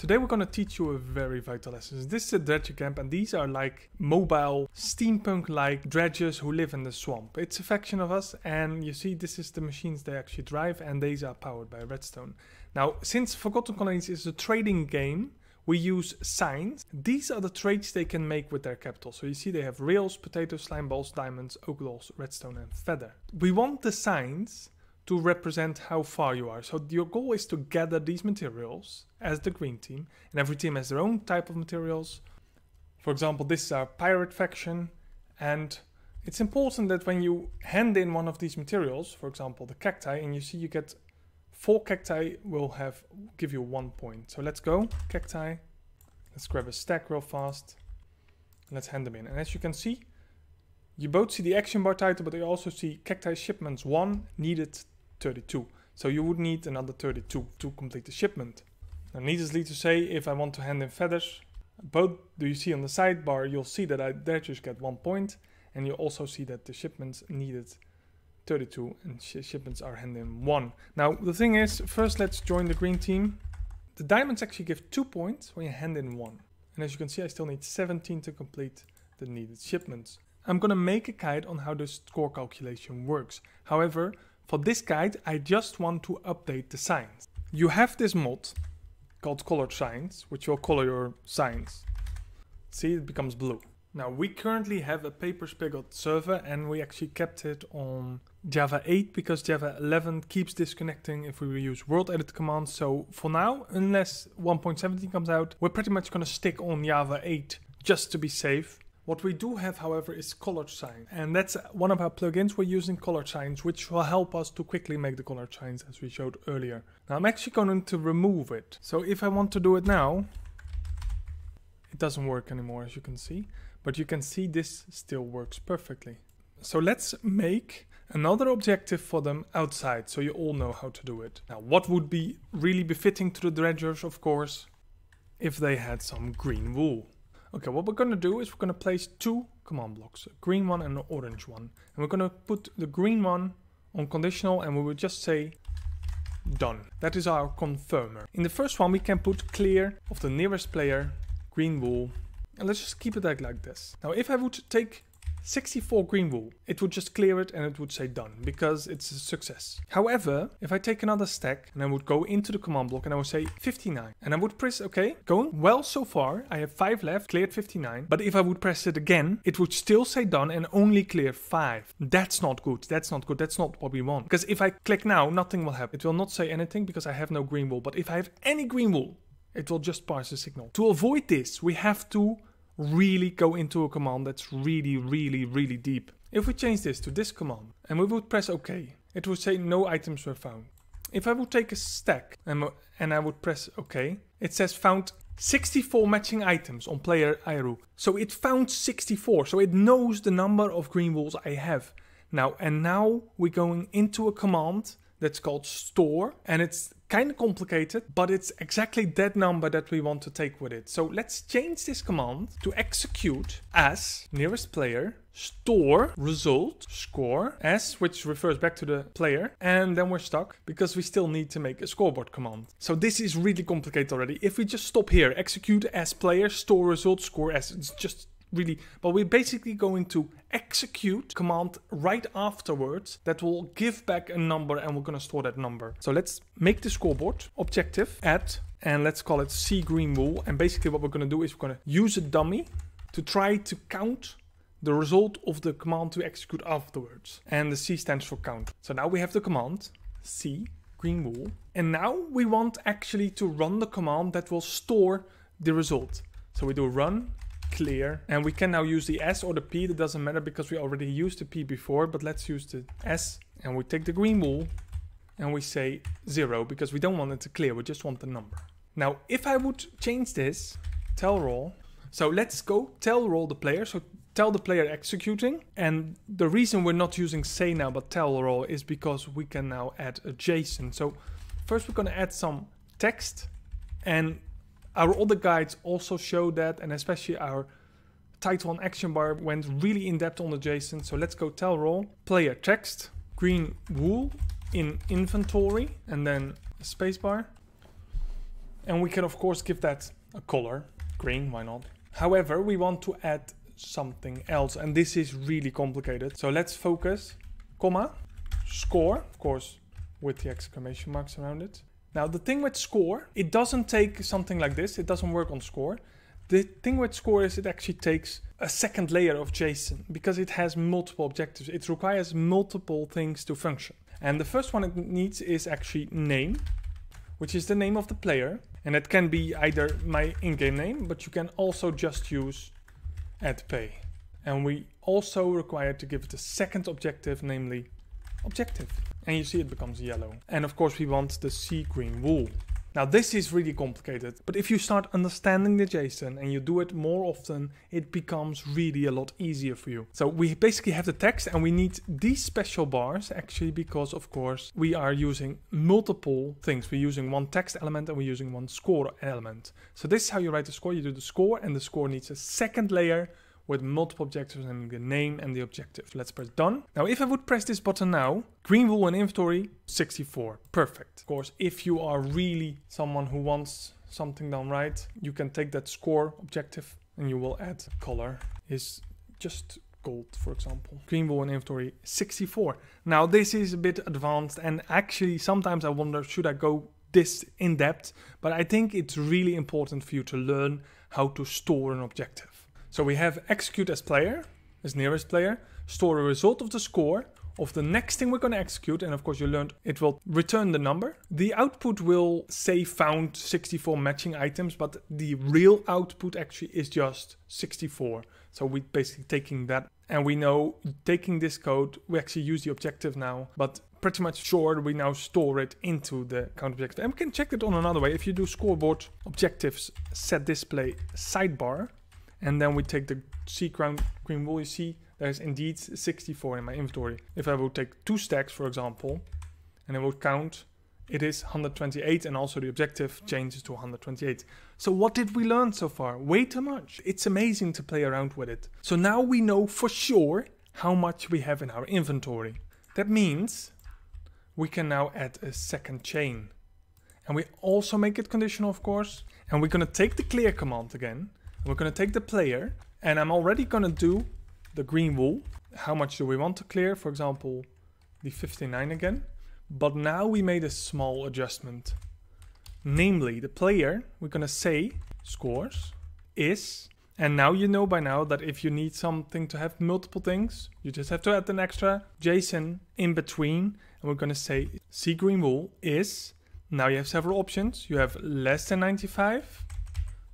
Today we're going to teach you a very vital lesson. This is a dredger camp and these are like mobile steampunk-like dredgers who live in the swamp. It's a faction of us and you see this is the machines they actually drive and these are powered by redstone. Now since Forgotten Colonies is a trading game, we use signs. These are the trades they can make with their capital. So you see they have rails, potatoes, slime balls, diamonds, oak balls, redstone and feather. We want the signs to represent how far you are. So your goal is to gather these materials as the green team, and every team has their own type of materials. For example, this is our pirate faction, and it's important that when you hand in one of these materials, for example, the cacti, and you see you get four cacti will have give you one point. So let's go, cacti. Let's grab a stack real fast. Let's hand them in. And as you can see, you both see the action bar title, but you also see cacti shipments one needed 32. So you would need another 32 to complete the shipment. Now needlessly to say, if I want to hand in feathers, both do you see on the sidebar, you'll see that I there just get one point, and you also see that the shipments needed 32 and sh shipments are hand in one. Now the thing is, first let's join the green team. The diamonds actually give two points when you hand in one. And as you can see, I still need 17 to complete the needed shipments. I'm gonna make a guide on how the score calculation works. However, for this guide, I just want to update the signs. You have this mod called colored signs, which will color your signs. See, it becomes blue. Now we currently have a paper spigot server and we actually kept it on Java 8 because Java 11 keeps disconnecting if we use world edit commands. So for now, unless 1.17 comes out, we're pretty much going to stick on Java 8 just to be safe. What we do have, however, is color signs. And that's one of our plugins we're using color signs, which will help us to quickly make the color signs as we showed earlier. Now I'm actually going to remove it. So if I want to do it now, it doesn't work anymore, as you can see, but you can see this still works perfectly. So let's make another objective for them outside, so you all know how to do it. Now, what would be really befitting to the dredgers, of course, if they had some green wool. Okay, what we're going to do is we're going to place two command blocks, a green one and an orange one. And we're going to put the green one on conditional and we will just say done. That is our confirmer. In the first one, we can put clear of the nearest player, green wool. And let's just keep it like, like this. Now, if I would take 64 green wool. It would just clear it and it would say done because it's a success. However, if I take another stack and I would go into the command block and I would say 59 and I would press OK, going well so far, I have 5 left, cleared 59. But if I would press it again, it would still say done and only clear 5. That's not good. That's not good. That's not what we want. Because if I click now, nothing will happen. It will not say anything because I have no green wool. But if I have any green wool, it will just parse the signal. To avoid this, we have to really go into a command that's really, really, really deep. If we change this to this command and we would press OK, it would say no items were found. If I would take a stack and, and I would press OK, it says found 64 matching items on player Iru. So it found 64, so it knows the number of green walls I have. Now, and now we're going into a command that's called store and it's kind of complicated, but it's exactly that number that we want to take with it. So let's change this command to execute as nearest player store result score s which refers back to the player and then we're stuck because we still need to make a scoreboard command so this is really complicated already if we just stop here execute as player store result score s it's just really, but we're basically going to execute command right afterwards that will give back a number and we're going to store that number. So let's make the scoreboard objective add and let's call it C green wool. And basically what we're going to do is we're going to use a dummy to try to count the result of the command to execute afterwards. And the C stands for count. So now we have the command C green wool. And now we want actually to run the command that will store the result. So we do run clear. And we can now use the S or the P, that doesn't matter because we already used the P before, but let's use the S and we take the green wool and we say zero because we don't want it to clear, we just want the number. Now, if I would change this, tell roll, so let's go tell roll the player, so tell the player executing. And the reason we're not using say now but tell roll is because we can now add a JSON. So first we're gonna add some text and our other guides also showed that, and especially our title and action bar went really in depth on the JSON. So let's go tell role, player text, green wool in inventory, and then spacebar. And we can of course give that a color, green, why not? However, we want to add something else, and this is really complicated. So let's focus, comma, score, of course, with the exclamation marks around it. Now the thing with score, it doesn't take something like this. It doesn't work on score. The thing with score is it actually takes a second layer of JSON because it has multiple objectives. It requires multiple things to function. And the first one it needs is actually name, which is the name of the player. And it can be either my in-game name, but you can also just use add pay. And we also require to give it a second objective, namely objective. And you see it becomes yellow. And of course we want the sea green wool. Now this is really complicated, but if you start understanding the JSON and you do it more often, it becomes really a lot easier for you. So we basically have the text and we need these special bars actually because of course we are using multiple things. We're using one text element and we're using one score element. So this is how you write the score. You do the score and the score needs a second layer with multiple objectives and the name and the objective. Let's press done. Now, if I would press this button now, green wool and inventory, 64. Perfect. Of course, if you are really someone who wants something done right, you can take that score objective and you will add color is just gold, for example. Green wool and inventory, 64. Now, this is a bit advanced and actually sometimes I wonder, should I go this in depth? But I think it's really important for you to learn how to store an objective. So we have execute as player, as nearest player, store a result of the score of the next thing we're going to execute. And of course, you learned it will return the number. The output will say found 64 matching items, but the real output actually is just 64. So we're basically taking that and we know taking this code, we actually use the objective now, but pretty much sure we now store it into the count objective. And we can check it on another way. If you do scoreboard objectives set display sidebar, and then we take the sea crown green wool, you see there's indeed 64 in my inventory. If I would take two stacks, for example, and I would count, it is 128 and also the objective changes to 128. So what did we learn so far? Way too much. It's amazing to play around with it. So now we know for sure how much we have in our inventory. That means we can now add a second chain. And we also make it conditional, of course. And we're gonna take the clear command again we're going to take the player and I'm already going to do the green wool. How much do we want to clear? For example, the 59 again. But now we made a small adjustment. Namely, the player, we're going to say scores is, and now you know by now that if you need something to have multiple things, you just have to add an extra JSON in between. And we're going to say C green wool is, now you have several options. You have less than 95,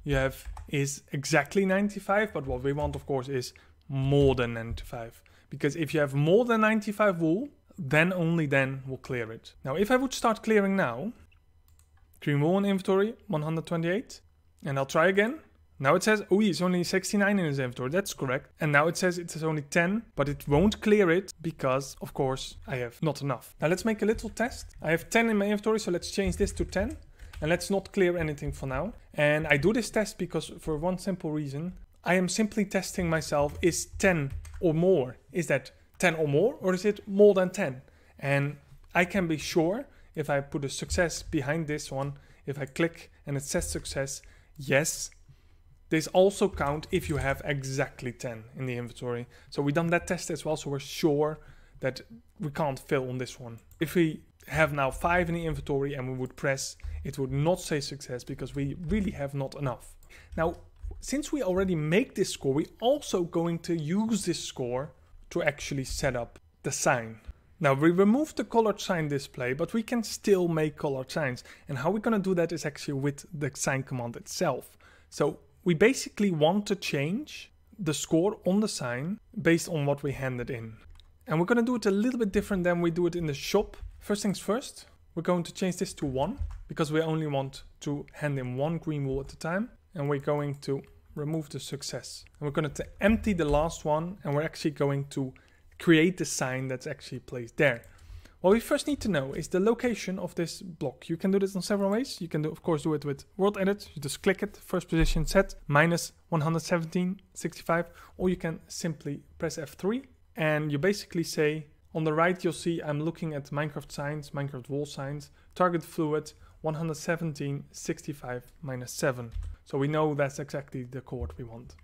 you have is exactly 95, but what we want, of course, is more than 95. Because if you have more than 95 wool, then only then we'll clear it. Now, if I would start clearing now, green wool in inventory, 128, and I'll try again. Now it says, oh, it's only 69 in his inventory. That's correct. And now it says it is only 10, but it won't clear it because, of course, I have not enough. Now let's make a little test. I have 10 in my inventory, so let's change this to 10. And let's not clear anything for now. And I do this test because for one simple reason, I am simply testing myself is 10 or more. Is that 10 or more or is it more than 10? And I can be sure if I put a success behind this one, if I click and it says success, yes. This also count if you have exactly 10 in the inventory. So we done that test as well, so we're sure that we can't fail on this one. If we have now five in the inventory and we would press, it would not say success because we really have not enough. Now, since we already make this score, we're also going to use this score to actually set up the sign. Now we removed the colored sign display, but we can still make colored signs. And how we're gonna do that is actually with the sign command itself. So we basically want to change the score on the sign based on what we handed in. And we're gonna do it a little bit different than we do it in the shop First things first, we're going to change this to 1 because we only want to hand in one green wool at a time. And we're going to remove the success. And we're going to empty the last one and we're actually going to create the sign that's actually placed there. What we first need to know is the location of this block. You can do this in several ways. You can do, of course do it with world edit. You just click it, first position set, minus 117, 65, or you can simply press F3 and you basically say on the right, you'll see I'm looking at Minecraft signs, Minecraft wall signs, target fluid 117, 65, minus 7. So we know that's exactly the chord we want.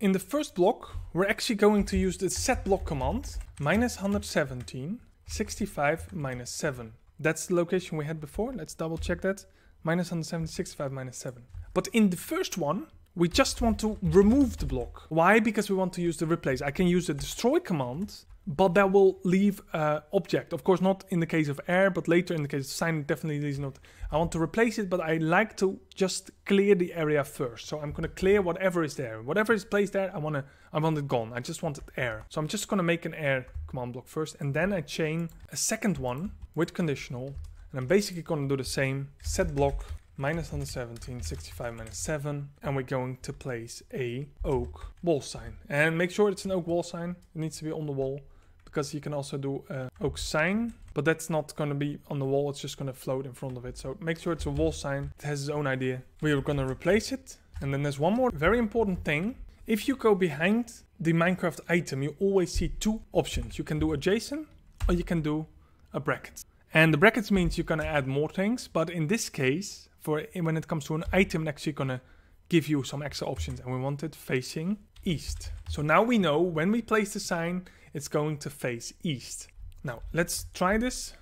In the first block, we're actually going to use the set block command, minus 117, 65, minus 7. That's the location we had before. Let's double check that. Minus 117, 65, minus 7. But in the first one, we just want to remove the block. Why? Because we want to use the replace. I can use the destroy command but that will leave uh, object. Of course, not in the case of air, but later in the case of sign, definitely is not. I want to replace it, but I like to just clear the area first. So I'm gonna clear whatever is there. Whatever is placed there, I wanna, I want it gone. I just want it air. So I'm just gonna make an air command block first, and then I chain a second one with conditional, and I'm basically gonna do the same. Set block minus 117, 65 minus 7, and we're going to place a oak wall sign. And make sure it's an oak wall sign. It needs to be on the wall because you can also do uh, oak sign, but that's not going to be on the wall. It's just going to float in front of it. So make sure it's a wall sign. It has its own idea. We are going to replace it. And then there's one more very important thing. If you go behind the Minecraft item, you always see two options. You can do a JSON or you can do a bracket. And the brackets means you're going to add more things. But in this case, for when it comes to an item, actually going to give you some extra options. And we want it facing east. So now we know when we place the sign, it's going to face east. Now let's try this.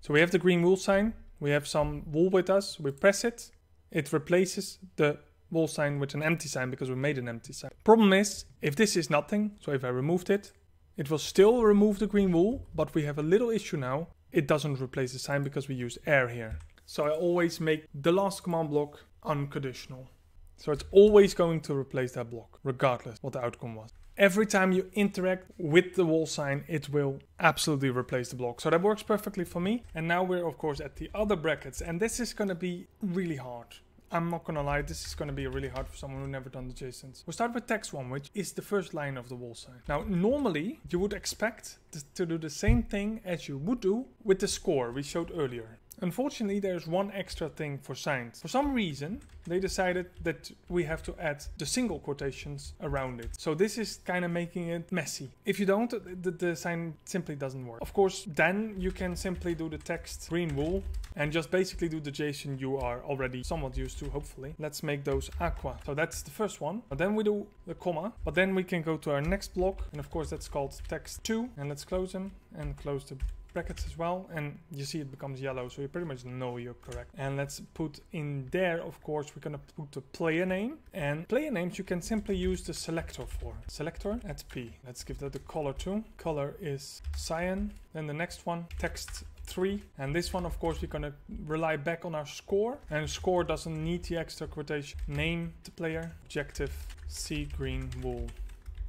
So we have the green wool sign. We have some wool with us. We press it. It replaces the wool sign with an empty sign because we made an empty sign. Problem is, if this is nothing, so if I removed it, it will still remove the green wool, but we have a little issue now. It doesn't replace the sign because we used air here. So I always make the last command block unconditional. So it's always going to replace that block, regardless what the outcome was. Every time you interact with the wall sign, it will absolutely replace the block. So that works perfectly for me. And now we're of course at the other brackets and this is gonna be really hard. I'm not gonna lie, this is gonna be really hard for someone who never done the JSONs. We'll start with text one, which is the first line of the wall sign. Now, normally you would expect to do the same thing as you would do with the score we showed earlier. Unfortunately, there's one extra thing for signed. For some reason, they decided that we have to add the single quotations around it. So this is kind of making it messy. If you don't, the, the sign simply doesn't work. Of course, then you can simply do the text green wool and just basically do the JSON you are already somewhat used to, hopefully. Let's make those aqua. So that's the first one. then we do the comma, but then we can go to our next block. And of course, that's called text2. And let's close them and close the brackets as well and you see it becomes yellow so you pretty much know you're correct and let's put in there of course we're gonna put the player name and player names you can simply use the selector for selector at p let's give that the color too color is cyan then the next one text 3 and this one of course we're gonna rely back on our score and score doesn't need the extra quotation name the player objective see green wool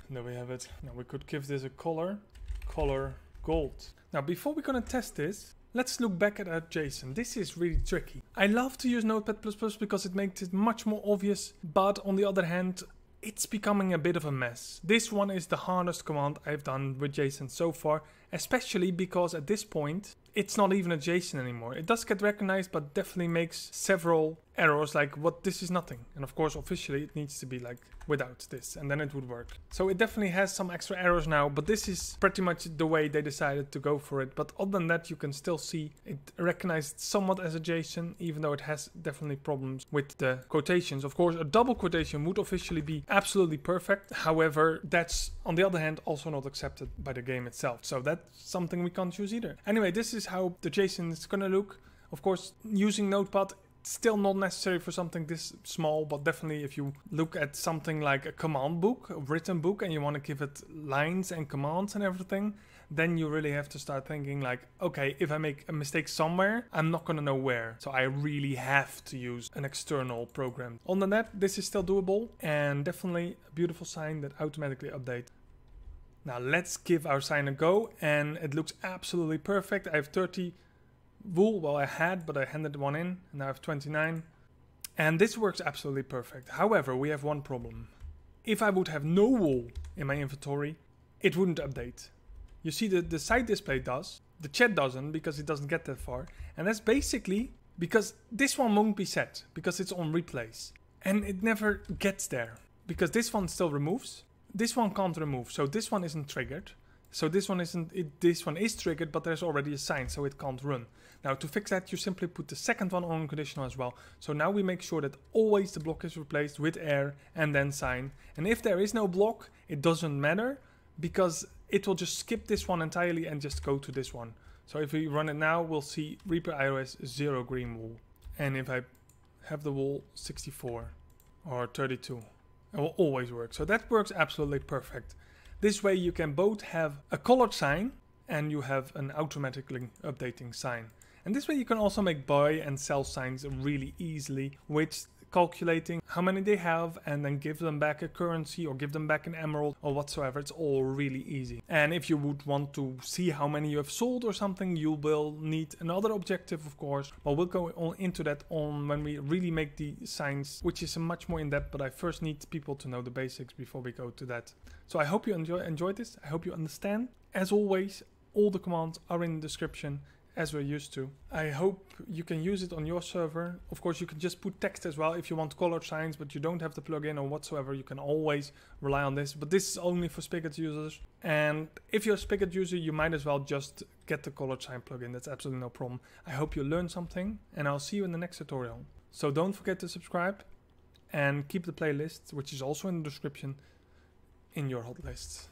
there we have it now we could give this a color color gold. Now before we're gonna test this, let's look back at our JSON. This is really tricky. I love to use Notepad++ because it makes it much more obvious, but on the other hand, it's becoming a bit of a mess. This one is the hardest command I've done with JSON so far especially because at this point it's not even a JSON anymore. It does get recognized, but definitely makes several errors like what this is nothing. And of course, officially it needs to be like without this and then it would work. So it definitely has some extra errors now, but this is pretty much the way they decided to go for it. But other than that, you can still see it recognized somewhat as a JSON, even though it has definitely problems with the quotations. Of course, a double quotation would officially be absolutely perfect. However, that's on the other hand also not accepted by the game itself. So that something we can't use either. Anyway, this is how the JSON is gonna look. Of course, using Notepad still not necessary for something this small, but definitely if you look at something like a command book, a written book, and you want to give it lines and commands and everything, then you really have to start thinking like, okay, if I make a mistake somewhere, I'm not going to know where. So I really have to use an external program. On the net, this is still doable and definitely a beautiful sign that automatically updates. Now let's give our sign a go and it looks absolutely perfect. I have 30 wool, well I had, but I handed one in. And now I have 29. And this works absolutely perfect. However, we have one problem. If I would have no wool in my inventory, it wouldn't update. You see that the side display does, the chat doesn't because it doesn't get that far. And that's basically because this one won't be set because it's on replace, And it never gets there because this one still removes this one can't remove, so this one isn't triggered. So this one isn't, it, this one is triggered, but there's already a sign, so it can't run. Now to fix that, you simply put the second one on conditional as well. So now we make sure that always the block is replaced with air and then sign. And if there is no block, it doesn't matter because it will just skip this one entirely and just go to this one. So if we run it now, we'll see Reaper iOS zero green wall. And if I have the wall 64 or 32, will always work. So that works absolutely perfect. This way you can both have a colored sign and you have an automatically updating sign. And this way you can also make buy and sell signs really easily, which calculating how many they have and then give them back a currency or give them back an emerald or whatsoever. It's all really easy. And if you would want to see how many you have sold or something, you will need another objective, of course. But we'll go on into that on when we really make the signs, which is much more in depth. But I first need people to know the basics before we go to that. So I hope you enjoy enjoyed this. I hope you understand. As always, all the commands are in the description as we're used to. I hope you can use it on your server. Of course, you can just put text as well if you want colored signs, but you don't have the plugin or whatsoever. You can always rely on this, but this is only for Spigot users. And if you're a Spigot user, you might as well just get the colored sign plugin. That's absolutely no problem. I hope you learned something and I'll see you in the next tutorial. So don't forget to subscribe and keep the playlist, which is also in the description, in your hot lists.